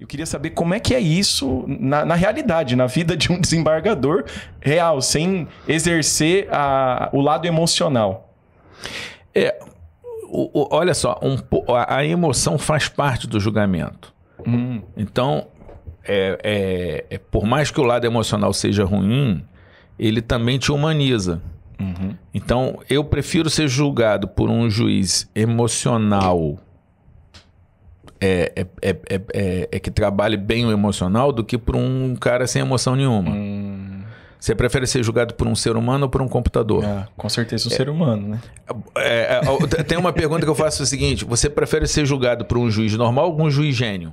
Eu queria saber como é que é isso na, na realidade, na vida de um desembargador real, sem exercer a, o lado emocional. É, o, o, olha só, um, a, emoção faz parte do julgamento. Hum. Então, é, é, é, por mais que o lado emocional seja ruim, ele também te humaniza. Uhum. Então, eu prefiro ser julgado por um juiz emocional é, é, é, é, que trabalhe bem o emocional do que por um cara sem emoção nenhuma. Hum. Você prefere ser julgado por um ser humano ou por um computador? com certeza um é, ser humano, né? É, é, tem uma pergunta que eu faço o seguinte: você prefere ser julgado por um juiz normal ou um juiz gênio?